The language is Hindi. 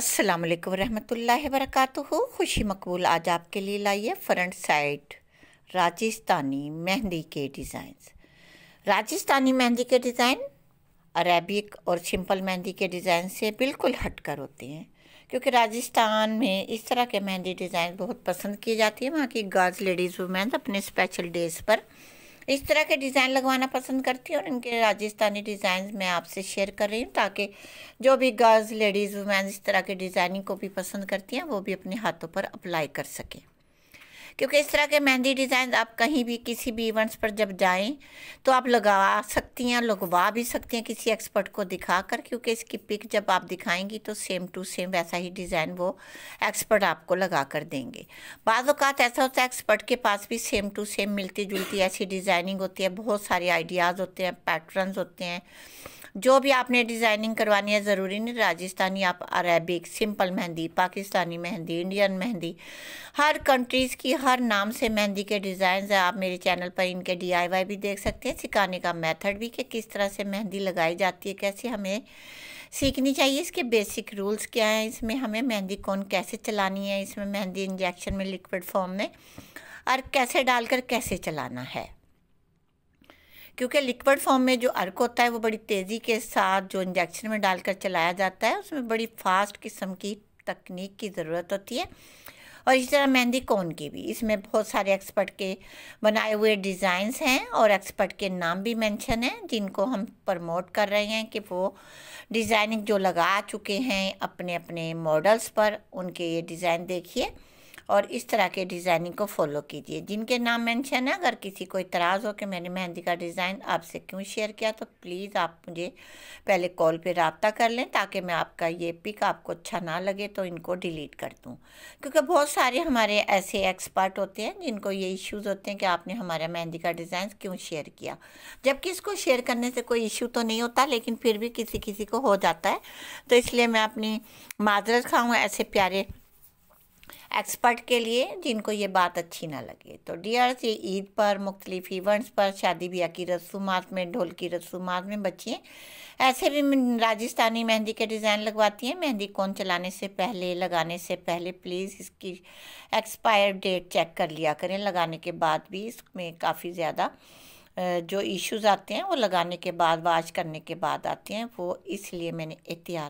अस्सलाम वालेकुम रहमतुल्लाहि खुशी मकबूल आज आपके लिए लाई है फ्रंट साइड राजस्थानी मेहंदी के डिज़ाइंस राजस्थानी मेहंदी के डिज़ाइन अरेबिक और सिंपल मेहंदी के डिज़ाइन से बिल्कुल हटकर होते हैं क्योंकि राजस्थान में इस तरह के मेहंदी डिज़ाइन बहुत पसंद किए जाती है वहाँ की गर्ल्स लेडीज़ वुमेंस अपने स्पेशल डेज़ पर इस तरह के डिज़ाइन लगवाना पसंद करती हूँ और इनके राजस्थानी डिज़ाइन मैं आपसे शेयर कर रही हूँ ताकि जो भी गर्ल्स लेडीज़ वुमेन्स इस तरह के डिज़ाइनिंग को भी पसंद करती हैं वो भी अपने हाथों पर अप्लाई कर सकें क्योंकि इस तरह के मेहंदी डिज़ाइन आप कहीं भी किसी भी इवेंट्स पर जब जाएं तो आप लगा सकती हैं लगवा भी सकती हैं किसी एक्सपर्ट को दिखा कर क्योंकि इसकी पिक जब आप दिखाएंगी तो सेम टू सेम वैसा ही डिज़ाइन वो एक्सपर्ट आपको लगा कर देंगे बाद ऐसा होता है एक्सपर्ट के पास भी सेम टू सेम मिलती जुलती ऐसी डिज़ाइनिंग होती है बहुत सारे आइडियाज़ होते हैं पैटर्न होते हैं जो भी आपने डिज़ाइनिंग करवानी है ज़रूरी नहीं राजस्थानी आप Arabic simple mehndi Pakistani mehndi Indian mehndi हर कंट्रीज़ की हर हर नाम से मेहंदी के डिज़ाइन है आप मेरे चैनल पर इनके डीआईवाई भी देख सकते हैं सिखाने का मेथड भी कि किस तरह से मेहंदी लगाई जाती है कैसे हमें सीखनी चाहिए इसके बेसिक रूल्स क्या हैं इसमें हमें मेहंदी कौन कैसे चलानी है इसमें मेहंदी इंजेक्शन में लिक्विड फॉर्म में और कैसे डालकर कैसे चलाना है क्योंकि लिक्विड फॉर्म में जो अर्क होता है वो बड़ी तेज़ी के साथ जो इंजेक्शन में डालकर चलाया जाता है उसमें बड़ी फास्ट किस्म की तकनीक की ज़रूरत होती है और इसी तरह मेहंदी कोन की भी इसमें बहुत सारे एक्सपर्ट के बनाए हुए डिज़ाइंस हैं और एक्सपर्ट के नाम भी मेंशन हैं जिनको हम प्रमोट कर रहे हैं कि वो डिज़ाइनिंग जो लगा चुके हैं अपने अपने मॉडल्स पर उनके ये डिज़ाइन देखिए और इस तरह के डिज़ाइनिंग को फॉलो कीजिए जिनके नाम मेंशन है अगर किसी को इतराज़ हो कि मैंने मेहंदी का डिज़ाइन आपसे क्यों शेयर किया तो प्लीज़ आप मुझे पहले कॉल पे रबता कर लें ताकि मैं आपका ये पिक आपको अच्छा ना लगे तो इनको डिलीट कर दूँ क्योंकि बहुत सारे हमारे ऐसे एक्सपर्ट होते हैं जिनको ये इश्यूज़ होते हैं कि आपने हमारा मेहंदी का डिज़ाइन क्यों शेयर किया जबकि इसको शेयर करने से कोई इशू तो नहीं होता लेकिन फिर भी किसी किसी को हो जाता है तो इसलिए मैं अपनी माजरत खाऊँ ऐसे प्यारे एक्सपर्ट के लिए जिनको ये बात अच्छी ना लगे तो डियर्स ये ईद पर मुख्तलिफ इवेंट्स पर शादी ब्याह की रसूमात में ढोल की रसूमात में बच्चे ऐसे भी राजस्थानी मेहंदी के डिज़ाइन लगवाती हैं मेहंदी कौन चलाने से पहले लगाने से पहले प्लीज़ इसकी एक्सपायर डेट चेक कर लिया करें लगाने के बाद भी इसमें काफ़ी ज़्यादा जो इश्यूज आते हैं वो लगाने के बाद वाश करने के बाद आते हैं वो इसलिए मैंने एहतियात